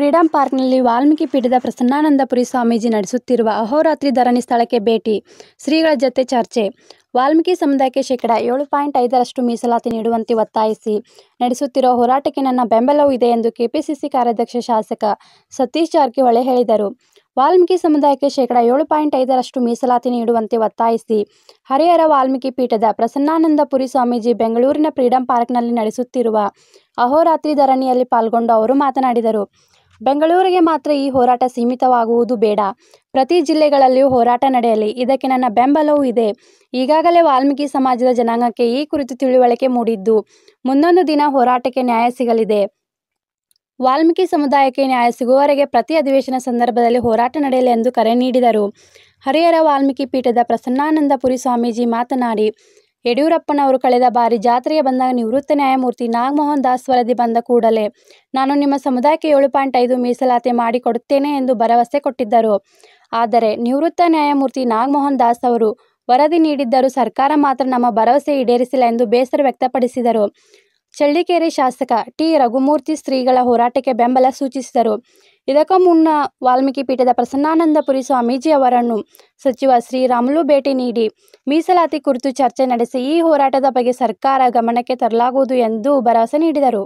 freedom ಪಾರ್ಕ್ನಲ್ಲಿ ವಾಲ್ಮೀಕಿ ಪೀಠದ ಪ್ರಸನ್ನಾನಂದಪುರಿ ಸ್ವಾಮೀಜಿ ನಡೆಸುತ್ತಿರುವ ಅಹೋರಾತ್ರಿ ಧರಣಿ ಸ್ಥಳಕ್ಕೆ ಭೇಟಿ ಶ್ರೀಗಳ ಜೊತೆ ಚರ್ಚೆ ವಾಲ್ಮೀಕಿ ಸಮುದಾಯಕ್ಕೆ ಶೇಕಡ ಏಳು ಪಾಯಿಂಟ್ ಐದರಷ್ಟು ಮೀಸಲಾತಿ ನೀಡುವಂತೆ ಒತ್ತಾಯಿಸಿ ನಡೆಸುತ್ತಿರುವ ಹೋರಾಟಕ್ಕೆ ನನ್ನ ಬೆಂಬಲವೂ ಇದೆ ಎಂದು ಕೆಪಿಸಿಸಿ ಕಾರ್ಯಾಧ್ಯಕ್ಷ ಶಾಸಕ ಸತೀಶ್ ಜಾರಕಿಹೊಳಿ ಹೇಳಿದರು ವಾಲ್ಮೀಕಿ ಸಮುದಾಯಕ್ಕೆ ಶೇಕಡಾ ಏಳು ಪಾಯಿಂಟ್ ಐದರಷ್ಟು ಮೀಸಲಾತಿ ನೀಡುವಂತೆ ಒತ್ತಾಯಿಸಿ ಹರಿಹರ ವಾಲ್ಮೀಕಿ ಪೀಠದ ಪ್ರಸನ್ನಾನಂದಪುರಿ ಸ್ವಾಮೀಜಿ ಬೆಂಗಳೂರಿನ ಫ್ರೀಡಂ ಪಾರ್ಕ್ನಲ್ಲಿ ನಡೆಸುತ್ತಿರುವ ಅಹೋರಾತ್ರಿ ಧರಣಿಯಲ್ಲಿ ಪಾಲ್ಗೊಂಡು ಅವರು ಮಾತನಾಡಿದರು ಬೆಂಗಳೂರಿಗೆ ಮಾತ್ರ ಈ ಹೋರಾಟ ಸೀಮಿತವಾಗುವುದು ಬೇಡ ಪ್ರತಿ ಜಿಲ್ಲೆಗಳಲ್ಲಿಯೂ ಹೋರಾಟ ನಡೆಯಲಿ ಇದಕ್ಕೆ ನನ್ನ ಬೆಂಬಲವೂ ಇದೆ ಈಗಾಗಲೇ ವಾಲ್ಮೀಕಿ ಸಮಾಜದ ಜನಾಂಗಕ್ಕೆ ಈ ಕುರಿತು ತಿಳುವಳಿಕೆ ಮೂಡಿದ್ದು ಮುಂದೊಂದು ದಿನ ಹೋರಾಟಕ್ಕೆ ನ್ಯಾಯ ಸಿಗಲಿದೆ ವಾಲ್ಮೀಕಿ ಸಮುದಾಯಕ್ಕೆ ನ್ಯಾಯ ಸಿಗುವವರೆಗೆ ಪ್ರತಿ ಅಧಿವೇಶನ ಸಂದರ್ಭದಲ್ಲಿ ಹೋರಾಟ ನಡೆಯಲಿ ಎಂದು ಕರೆ ನೀಡಿದರು ಹರಿಹರ ವಾಲ್ಮೀಕಿ ಪೀಠದ ಪ್ರಸನ್ನಾನಂದಪುರಿ ಸ್ವಾಮೀಜಿ ಮಾತನಾಡಿ ಯಡಿಯೂರಪ್ಪನವರು ಕಳೆದ ಬಾರಿ ಜಾತ್ರೆಗೆ ಬಂದಾಗ ನಿವೃತ್ತ ನ್ಯಾಯಮೂರ್ತಿ ನಾಗಮೋಹನ್ ದಾಸ್ ವರದಿ ಬಂದ ಕೂಡಲೇ ನಾನು ನಿಮ್ಮ ಸಮುದಾಯಕ್ಕೆ ಏಳು ಪಾಯಿಂಟ್ ಐದು ಮೀಸಲಾತಿ ಮಾಡಿಕೊಡುತ್ತೇನೆ ಎಂದು ಭರವಸೆ ಕೊಟ್ಟಿದ್ದರು ಆದರೆ ನಿವೃತ್ತ ನ್ಯಾಯಮೂರ್ತಿ ನಾಗಮೋಹನ್ ದಾಸ್ ಅವರು ವರದಿ ನೀಡಿದ್ದರೂ ಸರ್ಕಾರ ಮಾತ್ರ ನಮ್ಮ ಭರವಸೆ ಈಡೇರಿಸಿಲ್ಲ ಎಂದು ಬೇಸರ ವ್ಯಕ್ತಪಡಿಸಿದರು ಚಳ್ಳಿಕೇರಿ ಶಾಸಕ ಟಿ ರಘುಮೂರ್ತಿ ಶ್ರೀಗಳ ಹೋರಾಟಕ್ಕೆ ಬೆಂಬಲ ಸೂಚಿಸಿದರು ಇದಕ್ಕೂ ಮುನ್ನ ವಾಲ್ಮೀಕಿ ಪೀಠದ ಪ್ರಸನ್ನಾನಂದಪುರಿ ಸ್ವಾಮೀಜಿ ಅವರನ್ನು ಸಚಿವ ಶ್ರೀರಾಮುಲು ಭೇಟಿ ನೀಡಿ ಮೀಸಲಾತಿ ಕುರಿತು ಚರ್ಚೆ ನಡೆಸಿ ಈ ಹೋರಾಟದ ಬಗ್ಗೆ ಸರ್ಕಾರ ಗಮನಕ್ಕೆ ತರಲಾಗುವುದು ಎಂದು ಭರವಸೆ ನೀಡಿದರು